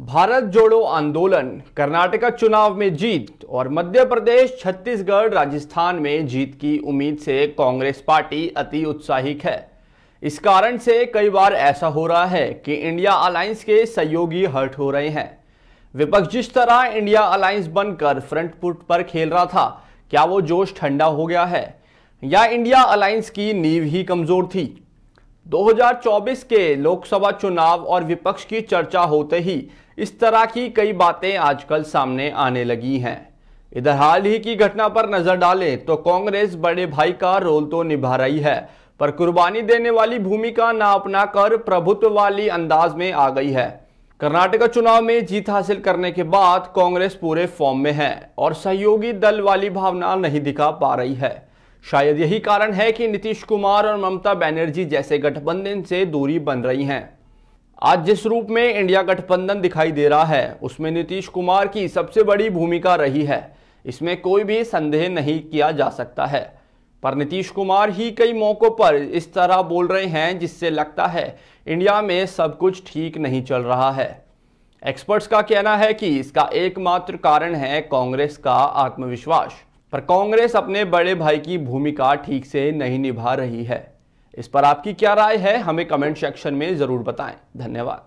भारत जोड़ो आंदोलन कर्नाटका चुनाव में जीत और मध्य प्रदेश छत्तीसगढ़ राजस्थान में जीत की उम्मीद से कांग्रेस पार्टी अति उत्साहित है इस कारण से कई बार ऐसा हो रहा है कि इंडिया अलायंस के सहयोगी हर्ट हो रहे हैं विपक्ष जिस तरह इंडिया अलायंस बनकर फ्रंट फुट पर खेल रहा था क्या वो जोश ठंडा हो गया है या इंडिया अलायंस की नींव ही कमजोर थी 2024 के लोकसभा चुनाव और विपक्ष की चर्चा होते ही इस तरह की कई बातें आजकल सामने आने लगी हैं इधर हाल ही की घटना पर नजर डालें तो कांग्रेस बड़े भाई का रोल तो निभा रही है पर कुर्बानी देने वाली भूमिका ना अपना कर प्रभुत्व वाली अंदाज में आ गई है कर्नाटक चुनाव में जीत हासिल करने के बाद कांग्रेस पूरे फॉर्म में है और सहयोगी दल वाली भावना नहीं दिखा पा रही है शायद यही कारण है कि नीतीश कुमार और ममता बनर्जी जैसे गठबंधन से दूरी बन रही हैं आज जिस रूप में इंडिया गठबंधन दिखाई दे रहा है उसमें नीतीश कुमार की सबसे बड़ी भूमिका रही है इसमें कोई भी संदेह नहीं किया जा सकता है पर नीतीश कुमार ही कई मौक़ों पर इस तरह बोल रहे हैं जिससे लगता है इंडिया में सब कुछ ठीक नहीं चल रहा है एक्सपर्ट्स का कहना है कि इसका एकमात्र कारण है कांग्रेस का आत्मविश्वास पर कांग्रेस अपने बड़े भाई की भूमिका ठीक से नहीं निभा रही है इस पर आपकी क्या राय है हमें कमेंट सेक्शन में ज़रूर बताएं धन्यवाद